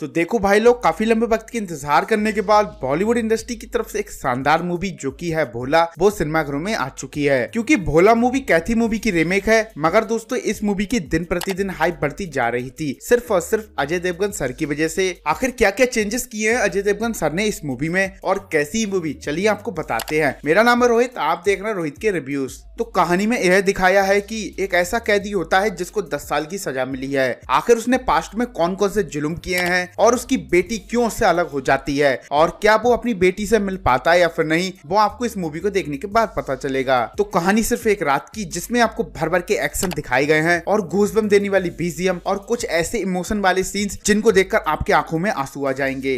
तो देखो भाई लोग काफी लंबे वक्त के इंतजार करने के बाद बॉलीवुड इंडस्ट्री की तरफ से एक शानदार मूवी जो की है भोला वो सिनेमाघरों में आ चुकी है क्योंकि भोला मूवी कैथी मूवी की रीमेक है मगर दोस्तों इस मूवी की दिन प्रतिदिन हाइप बढ़ती जा रही थी सिर्फ और सिर्फ अजय देवगन सर की वजह से आखिर क्या क्या चेंजेस किए हैं अजय देवगन सर ने इस मूवी में और कैसी मूवी चलिए आपको बताते हैं मेरा नाम है रोहित आप देख रहे हैं रोहित के रिव्यूज तो कहानी में यह दिखाया है कि एक ऐसा कैदी होता है जिसको 10 साल की सजा मिली है आखिर उसने पास्ट में कौन कौन से जुल्म किए हैं हैं और उसकी बेटी क्यों उससे अलग हो जाती है और क्या वो अपनी बेटी से मिल पाता है या फिर नहीं वो आपको इस मूवी को देखने के बाद पता चलेगा तो कहानी सिर्फ एक रात की जिसमें आपको भर भर के एक्शन दिखाई गए हैं और घूसबम देने वाली बीजीएम और कुछ ऐसे इमोशन वाले सीन्स जिनको देखकर आपके आंखों में आंसू आ जाएंगे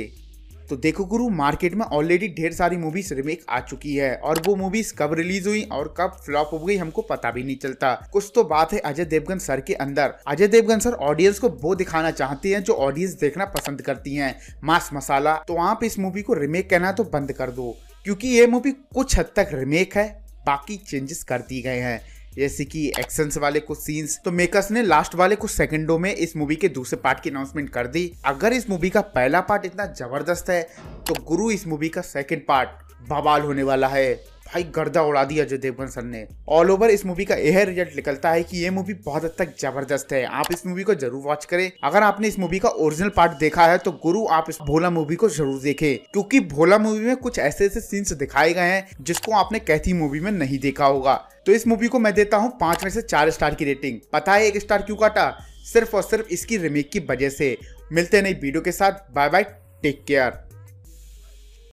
तो देखो गुरु मार्केट में ऑलरेडी ढेर सारी मूवीज रिमेक आ चुकी है और वो मूवीज कब रिलीज हुई और कब फ्लॉप हो गई हमको पता भी नहीं चलता कुछ तो बात है अजय देवगन सर के अंदर अजय देवगन सर ऑडियंस को वो दिखाना चाहते हैं जो ऑडियंस देखना पसंद करती है मास मसाला तो आप इस मूवी को रिमेक कहना तो बंद कर दो क्योंकि ये मूवी कुछ हद तक रिमेक है बाकी चेंजेस कर दिए गए हैं जैसे कि एक्शन वाले कुछ सीन्स तो मेकर्स ने लास्ट वाले कुछ सेकंडों में इस मूवी के दूसरे पार्ट की अनाउंसमेंट कर दी अगर इस मूवी का पहला पार्ट इतना जबरदस्त है तो गुरु इस मूवी का सेकेंड पार्ट बवाल होने वाला है भाई गर्दा उड़ा दिया जो देवगन सर ने ऑल ओवर इस मूवी का यह रिजल्ट निकलता है कि ये मूवी बहुत हद तक जबरदस्त है आप इस मूवी को जरूर वॉच करें अगर आपने इस मूवी का ओरिजिनल पार्ट देखा है तो गुरु आप इस भोला मूवी को जरूर देखें क्योंकि भोला मूवी में कुछ ऐसे ऐसे सीन्स दिखाए गए हैं जिसको आपने कैथी मूवी में नहीं देखा होगा तो इस मूवी को मैं देता हूँ पांच में से चार स्टार की रेटिंग पता है एक स्टार क्यों काटा सिर्फ और सिर्फ इसकी रिमेक की वजह से मिलते नई वीडियो के साथ बाय बाय टेक केयर